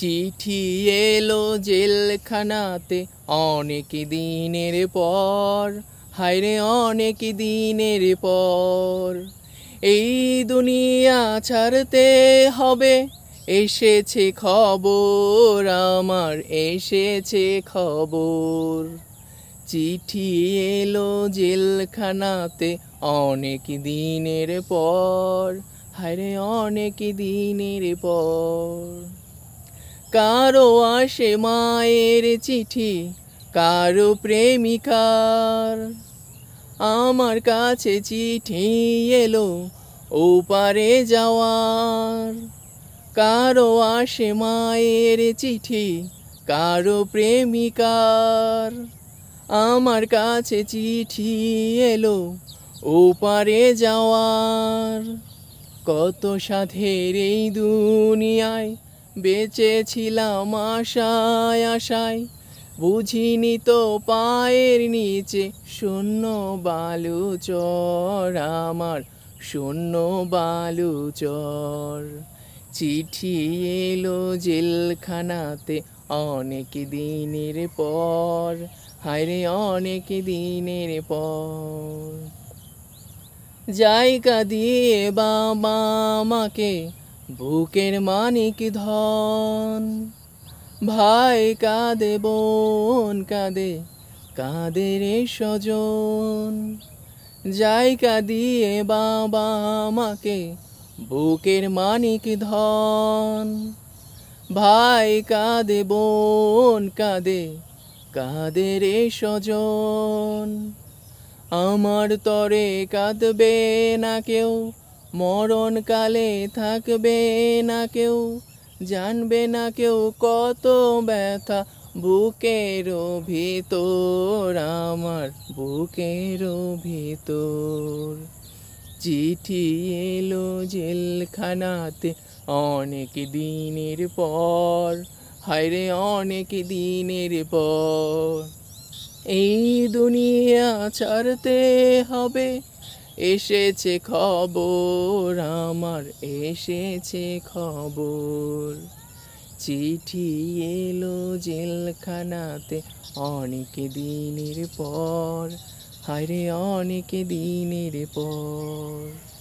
চিঠি এলো জেলখানাতে অনেক দিনের পর হায়রে অনেক দিনের পর এই দুনিয়া ছাড়তে হবে এসেছে খবর আমার এসেছে খবর চিঠি এলো জেলখানাতে অনেক দিনের পর হায়রে অনেক দিনের পর কারো আসে মায়ের চিঠি কারো প্রেমিকার আমার কাছে চিঠি এলো ওপারে যাওয়ার কারো আসে মায়ের চিঠি কারো প্রেমিকার আমার কাছে চিঠি এলো ওপারে যাওয়ার কত সাধের এই দুনিয়ায় বেঁচেছিলাম আশায় আশায় বুঝিনি তো পায়ের নিচে শূন্য বালু চর আমার শূন্য বালু চর চিঠি এলো জেলখানাতে অনেক দিনের পর হায়রে অনেক দিনের পর জায়গা দিয়ে বাবা আমাকে বুকের মানিক ধন ভাই কাঁদে বোন কাঁদে কাঁদে রে স্বজন যাই কাঁদিয়ে বাবা মাকে বুকের মানিক ধন ভাই কাঁদে বোন কাঁদে কাঁদে রে স্বজন আমার তরে কাঁদবে না কেউ মরণকালে থাকবে না কেউ জানবে না কেউ কত ব্যথা বুকের ভিতর আমার বুকের ভিতর চিঠি এলো জেলখানাতে অনেক দিনের পর হায়রে অনেক দিনের পর এই দুনিয়া ছাড়তে হবে এসেছে খবর আমার এসেছে খবর চিঠি এলো জেলখানাতে অনেক দিনের পর হায় রে অনেক দিনের পর